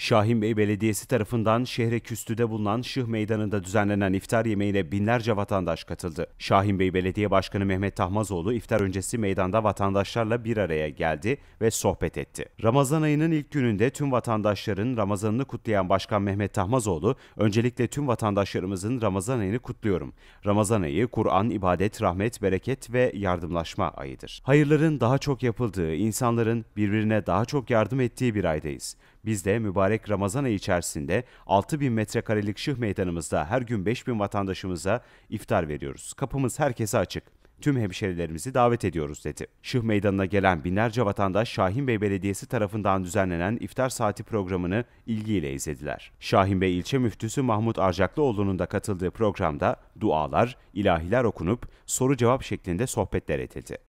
Şahinbey Belediyesi tarafından şehre küstüde bulunan Şıh Meydanı'nda düzenlenen iftar yemeğine binlerce vatandaş katıldı. Şahinbey Belediye Başkanı Mehmet Tahmazoğlu iftar öncesi meydanda vatandaşlarla bir araya geldi ve sohbet etti. Ramazan ayının ilk gününde tüm vatandaşların Ramazan'ını kutlayan Başkan Mehmet Tahmazoğlu, öncelikle tüm vatandaşlarımızın Ramazan ayını kutluyorum. Ramazan ayı Kur'an, ibadet, rahmet, bereket ve yardımlaşma ayıdır. Hayırların daha çok yapıldığı, insanların birbirine daha çok yardım ettiği bir aydayız. Biz de mübarek Ramazan ayı içerisinde 6000 metrekarelik şıh meydanımızda her gün 5000 vatandaşımıza iftar veriyoruz. Kapımız herkese açık. Tüm hemşerilerimizi davet ediyoruz dedi. Şıh Meydanı'na gelen binlerce vatandaş Şahinbey Belediyesi tarafından düzenlenen iftar saati programını ilgiyle izlediler. Şahin Şahinbey ilçe müftüsü Mahmut Arcaklıoğlu'nun da katıldığı programda dualar, ilahiler okunup soru cevap şeklinde sohbetler edildi.